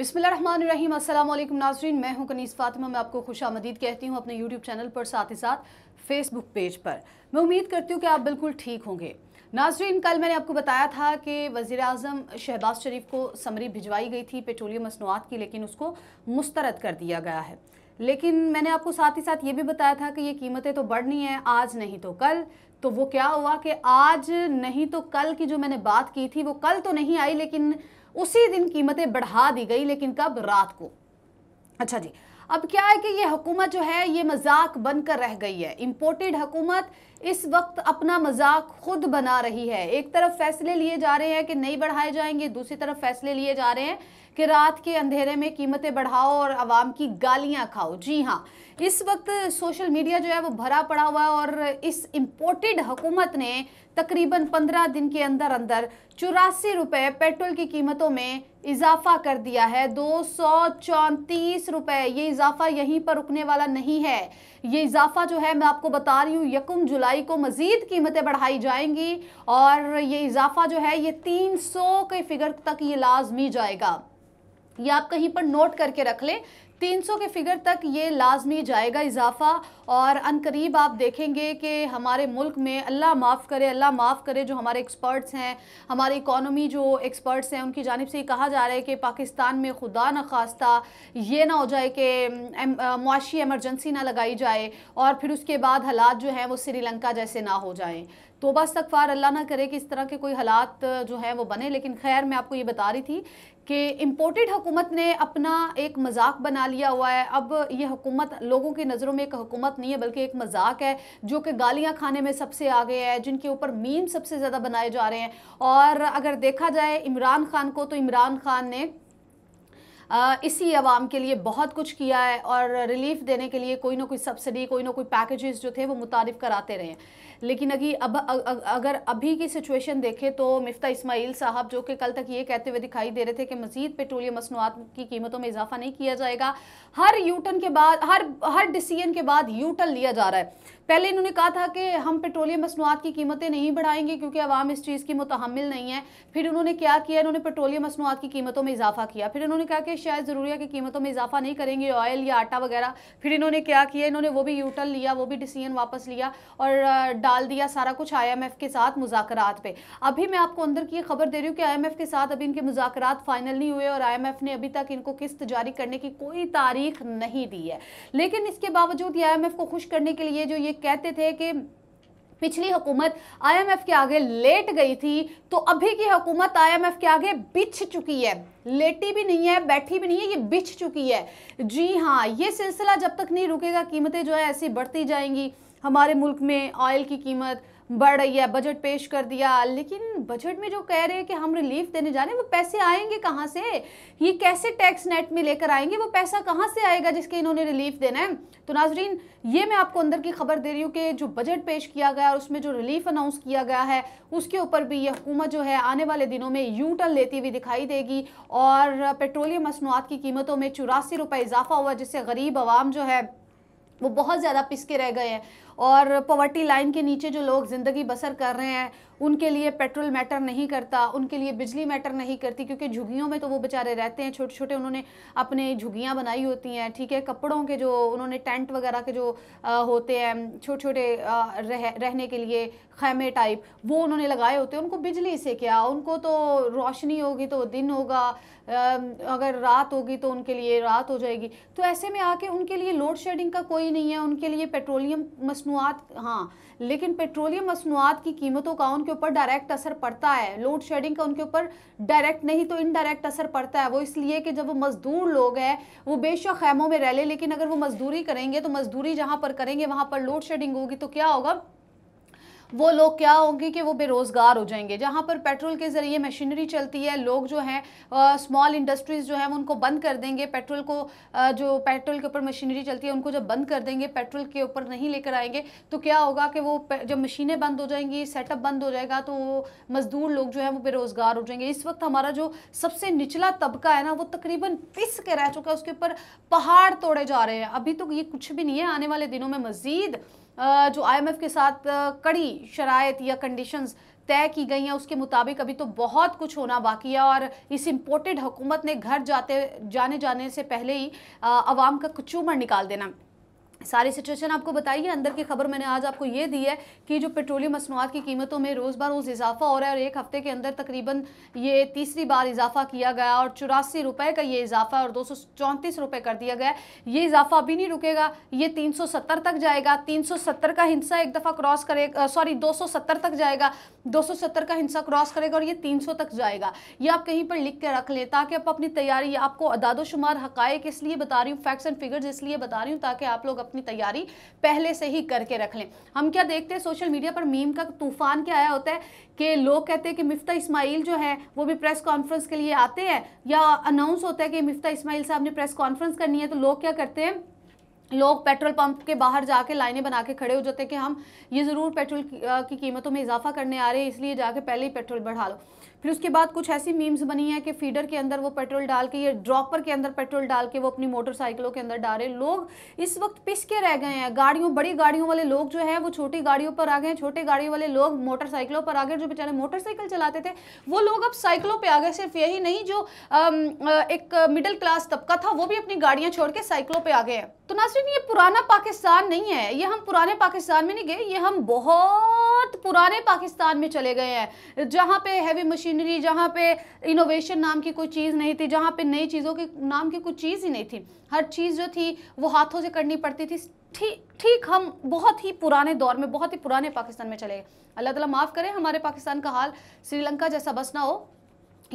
बिसमीम नाजरीन मैं हूं कनीस फातिमा मैं आपको खुश आमदीद कहती हूं अपने यूट्यूब चैनल पर साथ ही साथ फेसबुक पेज पर मैं उम्मीद करती हूं कि आप बिल्कुल ठीक होंगे नाजरीन कल मैंने आपको बताया था कि वज़ी अजम शहबाज शरीफ को समरी भिजवाई गई थी पेट्रोलियम मसनूआत की लेकिन उसको मुस्तरद कर दिया गया है लेकिन मैंने आपको साथ ही साथ ये भी बताया था कि ये कीमतें तो बढ़नी हैं आज नहीं तो कल तो वो क्या हुआ कि आज नहीं तो कल की जो मैंने बात की थी वो कल तो नहीं आई लेकिन उसी दिन कीमतें बढ़ा दी गई लेकिन कब रात को अच्छा जी अब क्या है कि ये हुकूमत जो है ये मजाक बनकर रह गई है इम्पोर्टेड हुकूमत इस वक्त अपना मजाक खुद बना रही है एक तरफ फैसले लिए जा रहे हैं कि नहीं बढ़ाए जाएंगे दूसरी तरफ फैसले लिए जा रहे हैं कि रात के अंधेरे में कीमतें बढ़ाओ और आवाम की गालियां खाओ जी हाँ इस वक्त सोशल मीडिया जो है वो भरा पड़ा हुआ है और इस इम्पोर्टेड हुकूमत ने तकरीबन पंद्रह दिन के अंदर अंदर चौरासी रुपये पेट्रोल की कीमतों में इजाफा कर दिया है दो सौ चौंतीस रुपये ये इजाफा यहीं पर रुकने वाला नहीं है ये इजाफा जो है मैं आपको बता रही हूँ यकुम जुलाई जुलाई को मज़ीद कीमतें बढ़ाई जाएंगी और ये इजाफा जो है ये तीन सौ के फिगर तक ये लाजमी जाएगा ये आप कहीं पर नोट करके रख लें 300 के फिगर तक ये लाजमी जाएगा इजाफा और अनकरीब आप देखेंगे कि हमारे मुल्क में अल्लाह माफ़ करे अल्लाह माफ़ करे जो हमारे एक्सपर्ट्स हैं हमारी इकोनॉमी जो एक्सपर्ट्स हैं उनकी जानब से ये कहा जा रहा है कि पाकिस्तान में खुदा न खास्ता ये ना हो जाए कि मुआशी एमरजेंसी ना लगाई जाए और फिर उसके बाद हालात जो हैं वो श्रीलंका जैसे ना हो जाएँ तो बस इस्तफार अल्लाह ना करे कि इस तरह के कोई हालात जो हैं वो बने लेकिन खैर मैं आपको ये बता रही थी कि इम्पोर्टेड हुकूमत ने अपना एक मजाक बना लिया हुआ है अब ये हुकूमत लोगों की नज़रों में एक हुकूमत नहीं है बल्कि एक मजाक है जो कि गालियाँ खाने में सबसे आगे है जिनके ऊपर मीम सबसे ज़्यादा बनाए जा रहे हैं और अगर देखा जाए इमरान खान को तो इमरान खान ने इसी आवाम के लिए बहुत कुछ किया है और रिलीफ देने के लिए कोई ना कोई सब्सिडी कोई ना कोई पैकेजेस जो थे वो मुतारफ़ कराते रहे लेकिन अभी अब अगर अभी की सिचुएशन देखें तो मिफ्ता इस्माइल साहब जो कि कल तक ये कहते हुए दिखाई दे रहे थे कि मजीद पेट्रोलियम मसनूआत की कीमतों में इजाफा नहीं किया जाएगा हर यूटर्न के बाद हर हर डिसीजन के बाद यूटर्न लिया जा रहा है पहले इन्होंने कहा था कि हम पेट्रोलियम मसनूआत की कीमतें नहीं बढ़ाएंगे क्योंकि आवाम इस चीज़ की मुतहमल नहीं है फिर उन्होंने क्या किया इन्होंने पेट्रोलियम मसनूआत की कीमतों में इजाफा किया फिर उन्होंने कहा कि शायद ज़रूरी है कि कीमतों में इजाफा नहीं करेंगे ऑयल या आटा वगैरह फिर इन्होंने क्या किया इन्होंने वो भी यूटल लिया वो भी डिसीजन वापस लिया और डाल दिया सारा कुछ आईएमएफ के साथ मुजाकरात पे अभी मैं आपको अंदर की खबर दे रही हूँ कि आईएमएफ के साथ अभी इनके मुजाकरात फाइनल नहीं हुए और आईएमएफ ने अभी तक इनको किस्त जारी करने की कोई तारीख नहीं दी है लेकिन इसके बावजूद ये आई को खुश करने के लिए जो ये कहते थे कि पिछली हुकूमत आईएमएफ के आगे लेट गई थी तो अभी की हुकूमत आईएमएफ के आगे बिछ चुकी है लेटी भी नहीं है बैठी भी नहीं है ये बिछ चुकी है जी हाँ ये सिलसिला जब तक नहीं रुकेगा कीमतें जो है ऐसी बढ़ती जाएंगी हमारे मुल्क में ऑयल की कीमत बढ़ रही है बजट पेश कर दिया लेकिन बजट में जो कह रहे हैं कि हम रिलीफ देने जा रहे हैं वो पैसे आएंगे कहाँ से ये कैसे टैक्स नेट में लेकर आएंगे वो पैसा कहाँ से आएगा जिसके इन्होंने रिलीफ देना है तो नाजरीन ये मैं आपको अंदर की खबर दे रही हूँ कि जो बजट पेश किया गया और उसमें जो रिलीफ अनाउंस किया गया है उसके ऊपर भी ये हुकूमत जो है आने वाले दिनों में यू टर्न लेती हुई दिखाई देगी और पेट्रोलियम मसनूआत की कीमतों में चौरासी रुपये इजाफा हुआ जिससे गरीब आवाम जो है वो बहुत ज़्यादा पिसके रह गए हैं और पॉवर्टी लाइन के नीचे जो लोग ज़िंदगी बसर कर रहे हैं उनके लिए पेट्रोल मैटर नहीं करता उनके लिए बिजली मैटर नहीं करती क्योंकि झुगियों में तो वो बेचारे रहते हैं छोटे छोटे उन्होंने अपने झुगियाँ बनाई होती हैं ठीक है कपड़ों के जो उन्होंने टेंट वगैरह के जो आ, होते हैं छोटे छोटे रह, रहने के लिए खैमे टाइप वो उन्होंने लगाए होते हैं उनको बिजली से क्या उनको तो रोशनी होगी तो दिन होगा अगर रात होगी तो उनके लिए रात हो जाएगी तो ऐसे में आके उनके लिए लोड शेडिंग का कोई नहीं है उनके लिए पेट्रोलियम मसनू मसनूआत हाँ लेकिन पेट्रोलियम मसनूआत की कीमतों का उनके ऊपर डायरेक्ट असर पड़ता है लोड शेडिंग का उनके ऊपर डायरेक्ट नहीं तो इनडायरेक्ट असर पड़ता है वो इसलिए कि जब वो मज़दूर लोग हैं वो बेशक खैमों में रह लें लेकिन अगर वो मज़दूरी करेंगे तो मज़दूरी जहाँ पर करेंगे वहाँ पर लोड शेडिंग होगी तो क्या होगा वो लोग क्या होंगे कि वो बेरोज़गार हो जाएंगे जहाँ पर पेट्रोल के ज़रिए मशीनरी चलती है लोग जो हैं स्मॉल इंडस्ट्रीज़ जो हैं उनको बंद कर देंगे पेट्रोल को आ, जो पेट्रोल के ऊपर मशीनरी चलती है उनको जब बंद कर देंगे पेट्रोल के ऊपर नहीं लेकर आएंगे तो क्या होगा कि वो जब मशीनें बंद हो जाएंगी सेटअप बंद हो जाएगा तो मज़दूर लोग जो है वो बेरोज़गार हो जाएंगे इस वक्त हमारा जो सबसे निचला तबका है ना वो तकरीबन पिस के रह चुका है उसके ऊपर पहाड़ तोड़े जा रहे हैं अभी तो ये कुछ भी नहीं है आने वाले दिनों में मज़ीद जो आईएमएफ के साथ कड़ी शराय या कंडीशंस तय की गई हैं उसके मुताबिक अभी तो बहुत कुछ होना बाकी है और इस इम्पोर्टेड हुकूमत ने घर जाते जाने जाने से पहले ही आवाम का कुचूमर निकाल देना सारी सिचुएशन आपको बताई है अंदर की खबर मैंने आज आपको ये दी है कि जो पेट्रोलियम मसनूआत की कीमतों में रोज़ बार रोज़ इजाफा हो रहा है और एक हफ़्ते के अंदर तकरीबन ये तीसरी बार इजाफा किया गया और चौरासी रुपये का ये इजाफा और दो सौ चौंतीस रुपये कर दिया गया ये इजाफा अभी नहीं रुकेगा ये तीन सौ सत्तर तक जाएगा तीन सौ सत्तर का हिंसा एक दफ़ा क्रॉस करेगा सॉरी दो सौ सत्तर तक जाएगा दो सौ सत्तर का हिंसा क्रॉस करेगा और ये तीन सौ तक जाएगा ये आप कहीं पर लिख के रख लें ताकि आप अपनी तैयारी आपको अदादोशुमार हक़ इसलिए बता रही हूँ फैक्ट्स एंड फिगर्स इसलिए बता रही हूँ ताकि आप लोग अपनी तैयारी पहले से ही करके रख लें हम क्या देखते हैं सोशल मीडिया पर मीम का तूफान क्या आया होता है कि लोग कहते हैं कि मिफ्ता इस्माइल जो है वो भी प्रेस कॉन्फ्रेंस के लिए आते हैं या अनाउंस होता है कि मिफ्ता इस्माइल साहब ने प्रेस कॉन्फ्रेंस करनी है तो लोग क्या करते हैं लोग पेट्रोल पंप के बाहर जाके लाइनें बना के खड़े हो जाते हैं कि हम ये ज़रूर पेट्रोल की, कीमतों में इजाफा करने आ रहे हैं इसलिए जाके पहले ही पेट्रोल बढ़ा लो फिर उसके बाद कुछ ऐसी मीम्स बनी है कि फीडर के अंदर वो पेट्रोल डाल के या ड्रॉपर के अंदर पेट्रोल डाल के वो अपनी मोटरसाइकिलों के अंदर डाल रहे लोग इस वक्त पिस के रह गए हैं गाड़ियों बड़ी गाड़ियों वाले लोग जो है वो छोटी गाड़ियों पर आ गए छोटे गाड़ियों वाले लोग मोटरसाइकिलों पर आ गए जो बेचारे मोटरसाइकिल चलाते थे वो लोग अब साइकिलों पर आ गए सिर्फ यही नहीं जो एक मिडिल क्लास तबका था वो भी अपनी गाड़ियाँ छोड़ के साइकिलों पर आ गए हैं तो ना लेकिन ये पुराना पाकिस्तान नहीं है ये हम पुराने पाकिस्तान में नहीं गए ये हम बहुत पुराने पाकिस्तान में चले गए हैं जहाँ पे हैवी मशीनरी जहाँ पे इनोवेशन नाम की कोई चीज़ नहीं थी जहाँ पे नई चीज़ों के नाम की कोई चीज़ ही नहीं थी हर चीज़ जो थी वो हाथों से करनी पड़ती थी ठीक ठीक हम बहुत ही पुराने दौर में बहुत ही पुराने पाकिस्तान में चले गए अल्लाह ताला माफ़ करें हमारे पाकिस्तान का हाल श्रीलंका जैसा बस ना हो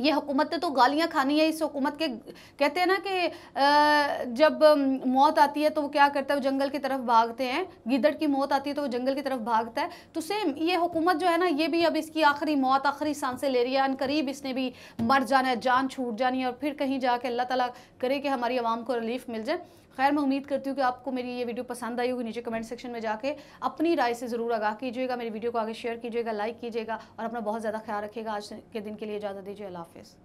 ये हुकूमत ने तो गालियाँ खानी है इस हुकूमत के कहते हैं ना कि जब मौत आती है तो वो क्या करता है वो जंगल की तरफ भागते हैं गिदड़ की मौत आती है तो वो जंगल की तरफ भागता है तो सेम ये हुकूमत जो है ना ये भी अब इसकी आखिरी मौत आखिरी सांसें ले रही है करीब इसने भी मर जाना है जान छूट जानी है और फिर कहीं जाके अल्लाह ताला करे कि हमारी आवाम को रिलीफ मिल जाए खैर मैं उम्मीद करती हूँ कि आपको मेरी ये वीडियो पसंद आई होगी नीचे कमेंट सेक्शन में जाके अपनी राय से ज़रूर आगाह कीजिएगा मेरी वीडियो को आगे शेयर कीजिएगा लाइक कीजिएगा और अपना बहुत ज़्यादा ख्याल रखिएगा आज के दिन के लिए इजाज़त दीजिए अल्लाह office